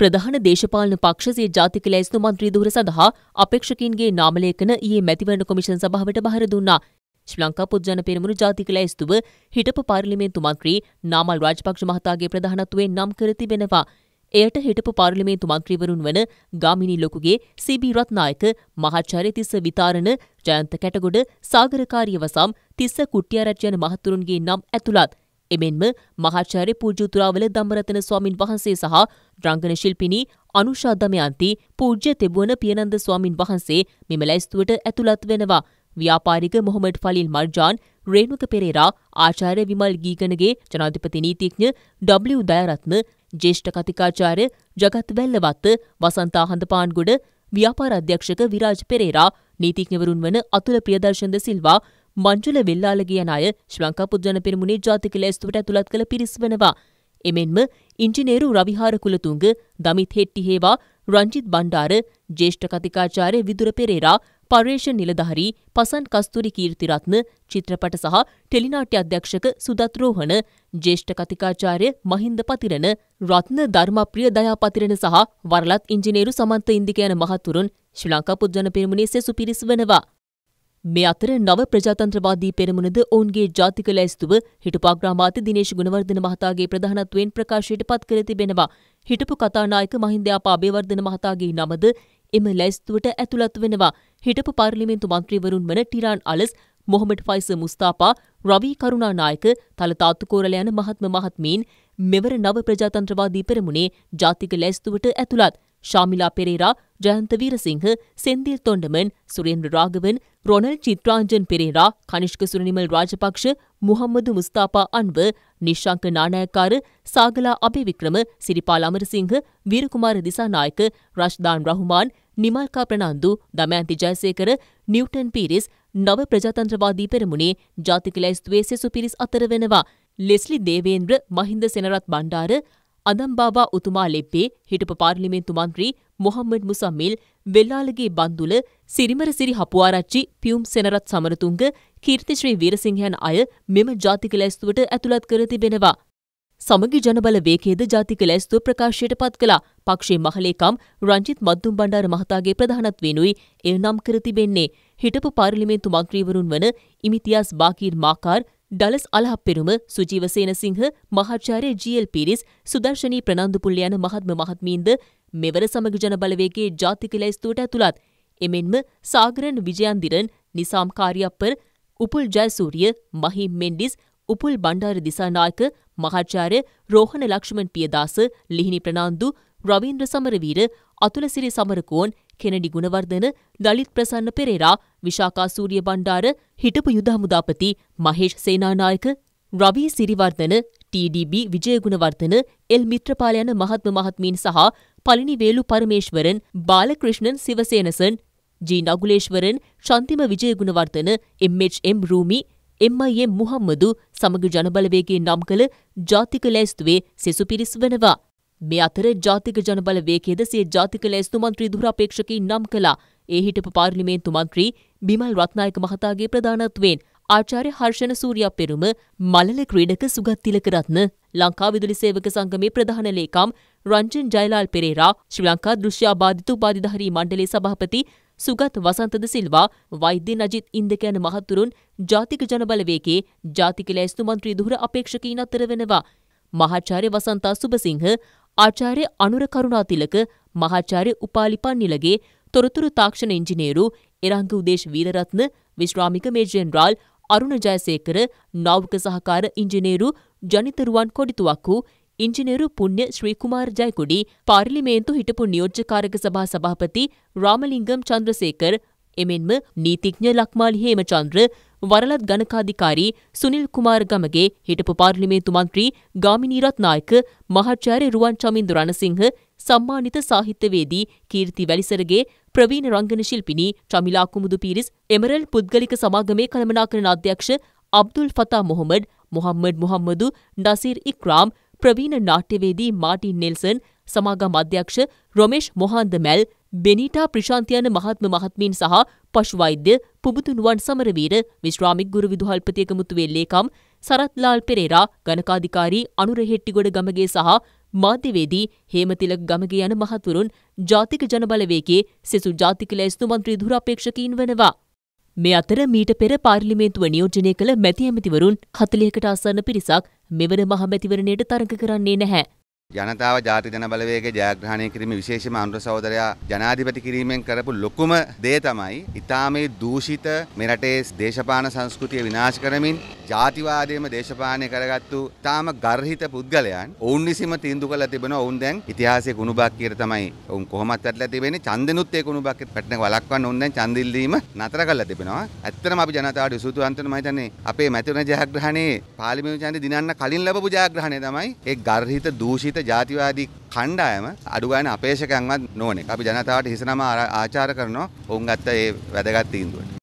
ප්‍රධාන දේශපාලන පක්ෂසේ ජාතික ලැයිස්තු මන්ත්‍රී ධුර සඳහා අපේක්ෂකින්ගේ නාමලේඛන ඊයේ මැතිවරණ කොමිෂන් සභාවට බහර දුන්නා. ශ්‍රී ලංකා පොදුජන පෙරමුණු ජාතික ලැයිස්තුව හිටපු පාර්ලිමේන්තු මන්ත්‍රී නාමල් රාජපක්ෂ මහතාගේ ප්‍රධානත්වයෙන් නම් කර තිබෙනවා. එයට හිටපු පාර්ලිමේන්තු මන්ත්‍රීවරුන් වන ගාමිණී ලොකුගේ සීබී රත්නායක මහාචාර්ය තිස්ස විතාරණ ජයන්ත කැටගොඩ සාගරකාරිය වසම් තිස්ස කුට්ටිආරච්චි යන මහතුරුන්ගේ නම් ඇතුළත් එමෙන්ම මහාචාර්ය පූජ්‍යතුරාවල දම්රතන ස්වාමින් වහන්සේ සහ රංගන ශිල්පිනී අනුෂා දමයන්ති පූජ්‍ය තෙබුවන පියනන්ද ස්වාමින් වහන්සේ මෙම ලැයිස්තුවට ඇතුළත් වෙනවා. ව්‍යාපාරික මොහොමඩ් ෆලිල් මර්ජාන්, රේණුක පෙරේරා, ආචාර්ය විමල් ගීගනගේ ජනාධිපති නීතිඥ ඩබ්ලිව් දයරත්න, ජ්‍යෙෂ්ඨ කතිකාචාර්ය ජගත් වැල්ලවත්ත, වසන්තා හඳපාන්ගොඩ, ව්‍යාපාර අධ්‍යක්ෂක විරාජ් පෙරේරා, නීතිඥවරුන් වන අතුල ප්‍රියදර්ශන්ද සිල්වා, මංජුල වෙල්ලාල කියන අය ශ්‍රංකා පුද්ජන පෙරමුණේ ජාතික ලැස්තුවට ඇතුළත් කළ පිරිස් වනවා. එමෙන්ම ඉංජිනේරු රවිහාර කුලතුංග දමිත් හෙට්ටි හේවා රංජිත් බණ්ඩාර ජේෂ්ඨ කතිකාචාර්ය විදුර පෙරේරා පර්යේෂණ නිලධාරී පසන් කස්තුරි කීර්තිරත්න චිත්‍රපට සහ ටෙලිනාට්‍ය අධ්‍යක්ෂක සුදත් රෝහණ ජේෂ්ඨ කතිකාචාර්ය මහින්ද පතිරණ රත්න ධර්මප්‍රිය දයා පතිරණ සහ වරලත් ඉංජිනේරු සමන්ත ඉන්දික යන මහතුරුන් ශ්‍රී ලංකා පුද්ජන පිරිමුණේ සෙසු පිරිස් වනවා. මේ අතර නව ප්‍රජාතන්ත්‍රවාදී පෙරමුණද ඔවුන්ගේ ජාතික ලැයිස්තුව හිටපු අග්‍රාමාත්‍ය දිනේශ් ගුණවර්ධන මහතාගේ ප්‍රධානත්වයෙන් ප්‍රකාශයට පත් කර තිබෙනවා. හිටපු කතානායක මහින්දයාපා අබේවර්ධන මහතාගේ නමද එම ලැයිස්තුවට ඇතුළත් වෙනවා. හිටපු පාර්ලිමේන්තු මන්ත්‍රීවරුන් වන ටිරාන් අලස්, මොහමඩ් ෆයිස මුස්තාපා, රවී කරුණානායක, තලතාත්තු කෝරල යන මහත්ම මහත්මීන් මෙවර නව ප්‍රජාතන්ත්‍රවාදී පෙරමුණේ ජාතික ලැයිස්තුවට ඇතුළත්. ශාමිලා පෙරේරා ஜெயந்த வீரசிங்க செந்தில் தொண்டமன் சுரேந்திர ராகவன் ரொனல் சித்ராஞ்சன் பெரேரா கனிஷ்க சுனிமல் ராஜபக்ஷ முகமது முஸ்தாபா அன்பு நிஷாங்க நாணயக்காரு சாகலா அபிவிக்ரம சிரிபால் அமரசிங்க வீரகுமார் திசாநாயக் ரஷ்தான் ரஹ்மான் නිමල්කා ප්‍රනන්දු, දමයන්ති ජයසේකර, නිව්ටන් පීරිස්, නව ප්‍රජාතන්ත්‍රවාදී පෙරමුණේ ජාතික ලැයිස්තුවේ සෙසු පිරිස් අතර වෙනවා. ලෙස්ලි දේවේන්ද්‍ර මහින්ද සෙනරත් බණ්ඩාර, අදම්බාබා උතුමා ලෙප්පේ හිටපු පාර්ලිමේන්තු මන්ත්‍රී මොහම්මඩ් මුසම්මිල් වෙල්ලාලගේ බන්දුල සිරිමර සිරි හපුආරච්චි පියුම් සෙනරත් සමරතුංග කීර්තිශ්‍රී වීරසිංහයන් අය මෙම ජාතික ලැස්තුවට ඇතුළත් කර තිබෙනවා. සමගි ජනබල වේකේද ජාතික ලැස්තුව ප්‍රකාශයට පත් කළා පක්ෂේ මහලේකම් රංජිත් මද්දුම් බණ්ඩාර මහතාගේ ප්‍රධානත්වෙනුයි එය නම් කර තිබෙන්නේ. හිටපු පාර්ලිමේන්තු මන්ත්‍රීවරුන් වන ඉමිතියාස් බාකීර් මාකාර් ඩලස් අලහප්පෙරුම සුජීවසේන සිංහ මහාචාර්ය ජීල් පිරිස් සුදර්ශනී ප්‍රනන්දුපුල්ල යන මහත්ම මහත්මීන්ද මෙවර සමග ජන බලවේගේ ජාතික ලැයිස්තුවට ඇතුළත් එමෙන්ම සාගරන් විජයන්දිරන් නිසාම් කාරියප්පර් උපුල් ජයසූරිය මහිම් මෙන්ඩිස් උපුල් බණ්ඩාර දිසානායක මහාචාර්ය රෝහණ ලක්ෂ්මන් පියදාස ලිහිණි ප්‍රනාන්දු රවීන්ද්‍ර සමරවීර අතුලසිරි සමරකෝන් කෙනඩි ගුණවර්ධන දලිත් ප්‍රසන්න පෙරේරා විශාකා සූරිය බණ්ඩාර හිටපු යුද හමුදාපති මහේෂ් සේනානායක රවී සිරිවර්ධන ටීඩීබී විජයගුණවර්ධන එල් මිත්‍රපාල යන මහත්ම මහත්මීන් සහ Palanivelu Parameswaran Balakrishnan Sivasenasan G Naguleswaran Shanthima Wijegunawardena MM. Rumi MIM. Muhammadu සමග ජනබලවේගේ නම් කළ ජාතික ලැස්තුවේ සෙසු පිරිස් වනවා. මේ අතර ජාතික ජනබලවේගයේද සිය ජාතික ලැස්තු මන්ත්‍රී දුරාපේක්ෂකයින් නම් කළා. ඒ හිටපු පාර්ලිමේන්තු මන්ත්‍රී බිමල් රත්නායක මහතාගේ ප්‍රධානත්වයෙන් ආචාර්ය හර්ෂණ සූරියා පෙරුම මලල ක්‍රීඩක සුගත් තිලකරත්න ලංකා විදුලි සේවක සංගමේ ප්‍රධාන ලේකම් රංජන් ජයලාල් පෙරේරා ශ්‍රී ලංකා දෘශ්‍ය අබාධිත උපාධිධාරී මණ්ඩලයේ සභාපති සුගත් වසන්තද සිල්වා වෛද්‍ය නජිත් ඉන්දකයන් මහත්තුරුන් ජාතික ජනබලවේගේ ජාතික ලැයිස්තු මන්ත්‍රී දුහර අපේක්ෂකීන් අතර වෙනවා. මහාචාර්ය වසන්තා සුබසිංහ ආචාර්ය අනුර කරුණාතිලක මහාචාර්ය උපාලි පන්නිලගේ තොරතුරු තාක්ෂණ ඉංජිනේරු එරංග උදේශ් වීරරත්න විශ්‍රාමික මේජෙන්රාල් අරුණ ජයසේකර නෞක සහකාර ඉංජිනේරු ජනිතරුවන් කොඩිතුවක්කු ඉංජිනේරු පුණ්‍ය ශ්‍රීකුමාර් ජයකුඩි පාර්ලිමේන්තු හිටපු නියෝජ්‍යකාරක සභා සභාපති රාමලිංගම් චන්ද්‍රසේකර් එමෙන්ම නීතිඥ ලක්මාලි හේමචන්ද්‍ර වරලත් ගණකාධිකාරී සුනිල් කුමාර් ගමගේ හිටපු පාර්ලිමේන්තු මන්ත්‍රී ගාමිණී රත්නායක මහාචාර්ය රුවන් චමින්දු රණසිංහ සම්මානිත සාහිත්‍යවේදී කීර්ති වැලිසරගේ ප්‍රවීණ රංගන ශිල්පිනී චමිලා කුමුදු පිරිස් එමරල් පුද්ගලික සමාගමේ කළමනාකරණ අධ්‍යක්ෂ අබ්දුල් ෆතා මොහොමඩ් මොහම්මඩ් මොහම්මදු නසීර් ඉක්‍රාම් ප්‍රවීණ නාට්‍යවේදී මාටින් නෙල්සන් සමාගම් අධ්‍යක්ෂ රොමේෂ් මොහන්දමැල් බෙනීටා ප්‍රශාන්තයන මහත්ම මහත්මීන් සහ පශුවෛද්‍ය පුබුතුනුවන් සමරවීර විශ්‍රාමික් ගුරු විදුහල්පති එකමුතුවේ ලේකම් සරත්ලාල් පෙරේරා ගණකාධිකාරී අනුර හෙට්ටිගොඩ ගමගේ සහ මාධ්‍යවේදී හේමතිලක ගමගේ යන මහතුරුන් ජාතික ජනබලවේගේ සෙසු ජාතික ලැයිස්තු මන්ත්‍රී දුරාපේක්ෂකීන් වනවා. මේ අතර මීට පෙර පාර්ලිමේන්තුව නියෝජනය කළ මැති ඇමතිවරුන් හතලියකට ආසන්න පිරිසක් මෙවන මහමැතිවරණයට තරඟ කරන්නේ නැහැ. ජනතාව ජාති ජන බලවේගේ ජයග්‍රහණය කිරීම විශේෂම අනුර සහෝදරයා ජනාධිපති කිරීමෙන් කරපු ලොකුම දේ තමයි ඊටාමේ දූෂිත මෙරටේ දේශපාලන සංස්කෘතිය විනාශ කරමින් ජාතිවාදයේම දේශපාලනය කරගත්තු ඊටාම ගර්හිත පුද්ගලයන් ඔවුන් විසීම තීන්දු කළා තිබෙනවා ඔවුන් දැන් ඉතිහාසයේ කුණුබක් කියලා තමයි ඔවුන් කොහොමත් වැටලා තිබෙන්නේ චන්දනුත් ඒ කුණුබක් පැටනක වළක්වන්න ඔවුන් දැන් චන්දිල්ලීම නතර කළා තිබෙනවා ඇත්තටම අපි ජනතාවට සුතු අන්තන මම හිතන්නේ අපේ මැතිවරණ ජයග්‍රහණයේ පාර්ලිමේන්තු චන්දේ දිනන්න කලින් ලැබපු ජයග්‍රහණය තමයි ඒ ගර්හිත දූෂිත ආරක්ෂිත ජාතිවාදී කණ්ඩායම අඩුගාන අපේෂකයන්වත් නොවනේ. අපි ජනතාවට හිසනම ආචාර කරනවා. ඔවුන් ගත්ත ඒ වැදගත් තීන්දුවට.